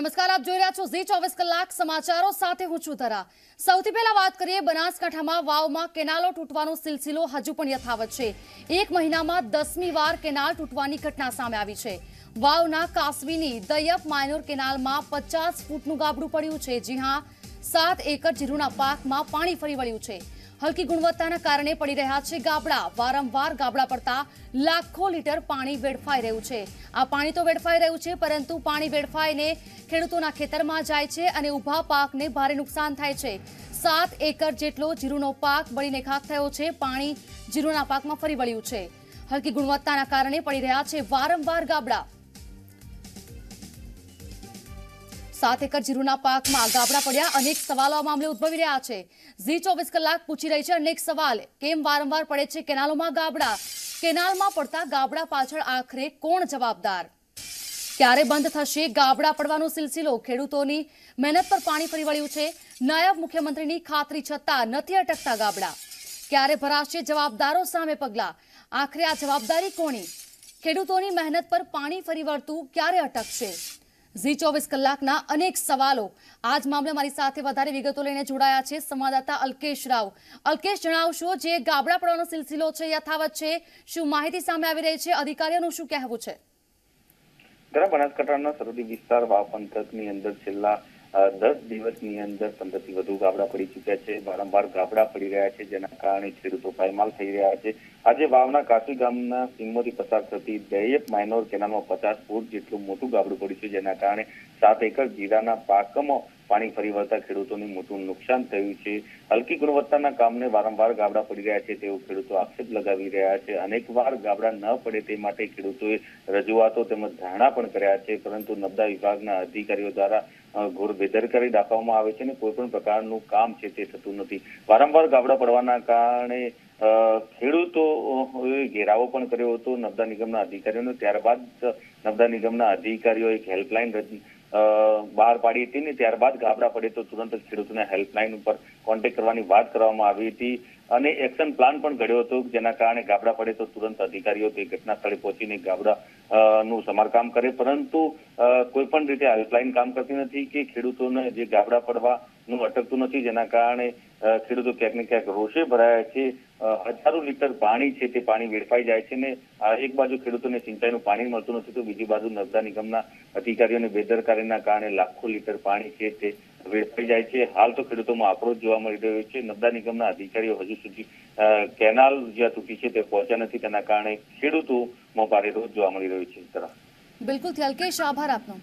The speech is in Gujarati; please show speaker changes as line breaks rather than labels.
નમસ્કાર આપ જોઈ રહ્યા છો ઝી ચોવીસ કલાક સમાચારો સાથે હું છું ધરા સૌથી પહેલા વાત કરીએ બનાસકાંઠામાં વાવમાં કેનાલો તૂટવાનો સિલસિલો હજુ પણ યથાવત છે એક મહિનામાં દસમી વાર કેનાલ તૂટવાની ઘટના સામે આવી છે વાવના કાસવીની દયપ માયનોર કેનાલમાં પચાસ ફૂટનું ગાબડું પડ્યું છે જી હા સાત એકર જીરુના પાકમાં પાણી ફરી વળ્યું છે હલકી ગુણવત્તાના કારણે પડી રહ્યા છે ગાબડા વારંવાર ગાબડા પડતા લાખો લીટર પાણી વેડફાઈ રહ્યું છે આ પાણી તો વેડફાઈ રહ્યું છે પરંતુ પાણી વેડફાઈને ખેડૂતોના ખેતરમાં જાય છે અને ઊભા પાકને ભારે નુકસાન થાય છે સાત એકર જેટલો જીરુનો પાક બળીને ખાક થયો છે પાણી જીરુના પાકમાં ફરી વળ્યું છે હલકી ગુણવત્તાના કારણે પડી રહ્યા છે વારંવાર ગાબડા સાત એકર જીરુના પાકમાં ગાબડા પડ્યા અનેક સવાલો આ મામલે ઉદભવી રહ્યા છે ઝી ચોવીસ કલાક પૂછી રહી છે અનેક સવાલ કેમ વારંવાર પડે છે કેનાલોમાં ગાબડા કેનાલમાં પડતા ગાબડા પાછળ આખરે કોણ જવાબદાર ક્યારે બંધ થશે ગાબડા પડવાનો સિલસિલો ખેડૂતોની મહેનત પર પાણી ફરી વળ્યું છે નાયબ મુખ્યમંત્રીની ખાતરી છતાં નથી અટકતા ગાબડા ક્યારે ભરાશે જવાબદારો સામે પગલાં આખરે આ જવાબદારી કોની ખેડૂતોની મહેનત પર પાણી ફરી વળતું ક્યારે અટકશે ઝી ચોવીસ કલાકના અનેક સવાલો આજ મામલે મારી સાથે વધારે વિગતો લઈને જોડાયા છે સંવાદદાતા અલ્કેશ રાવ અલ્કેશ જણાવશો જે ગાબડા પડવાનો સિલસિલો છે યથાવત છે શું માહિતી સામે આવી રહી છે અધિકારીઓનું શું કહેવું છે
બનાસકાંઠાના સરહદી વિસ્તાર વાવ પંથકની અંદર છેલ્લા દસ દિવસની અંદર પંદરથી વધુ ગાબડા પડી ચૂક્યા છે વારંવાર ગાબડા પડી રહ્યા છે જેના કારણે ખેડૂતો પાયમાલ થઈ રહ્યા છે આજે વાવના કાશી ગામના સીમોથી પસાર થતી દહેયપ માઇનોર કેનાલમાં પચાસ ફૂટ જેટલું મોટું ગાબડું પડ્યું છે જેના કારણે સાત એકર જીરાના પાકમાં પાણી ફરી વળતા ખેડૂતોને મોટું નુકસાન થયું છે હલકી ગુણવત્તાના કામને વારંવાર ગાબડા પડી રહ્યા છે તેવો ખેડૂતો આક્ષેપ લગાવી રહ્યા છે અનેકવાર વાર ગાબડા ન પડે તે માટે ખેડૂતોએ રજૂઆતો તેમજ ધારણા પણ કર્યા છે પરંતુ નબદા વિભાગના અધિકારીઓ દ્વારા ઘોર બેદરકારી દાખવામાં આવે છે અને કોઈ પણ પ્રકારનું કામ છે તે થતું નથી વારંવાર ગાબડા પડવાના કારણે ખેડૂતો ઘેરાવો પણ કર્યો હતો નર્મદા નિગમના અધિકારીઓનો ત્યારબાદ નર્મદા નિગમના અધિકારીઓ એક હેલ્પલાઇન બહાર પાડી હતી ને ત્યારબાદ ગાબડા પડે તો તુરંત જ ખેડૂતોને હેલ્પલાઇન ઉપર કોન્ટેક્ટ કરવાની વાત કરવામાં આવી હતી અને એક્શન પ્લાન પણ ઘડ્યો હતો જેના કારણે ગાબડા પડે તો તુરંત અધિકારીઓ તે ઘટના સ્થળે પહોંચીને ગાબડા નું સમારકામ કરે પરંતુ કોઈ પણ રીતે હેલ્પલાઇન કામ કરતી નથી કે ખેડૂતોને જે ગાબડા પડવાનું અટકતું નથી જેના કારણે ખેડૂતો ક્યાંક ને ક્યાંક રોષે ભરાયા છે હજારો લીટર પાણી છે તે પાણી વેડફાઈ જાય છે ને એક બાજુ ખેડૂતોને સિંચાઈનું પાણી મળતું નથી તો બીજી બાજુ નર્મદા નિગમના અધિકારીઓની બેદરકારીના કારણે લાખો લીટર પાણી છે તે વેચાઈ જાય છે હાલ તો ખેડૂતોમાં આક્રોશ જોવા મળી રહ્યો છે નર્મદા નિગમના અધિકારીઓ હજુ સુધી કેનાલ જ્યાં તૂટી છે તે પહોંચ્યા નથી તેના કારણે ખેડૂતોમાં ભારે રોજ જોવા મળી રહ્યો છે
બિલકુલ થલકેશ આભાર આપનો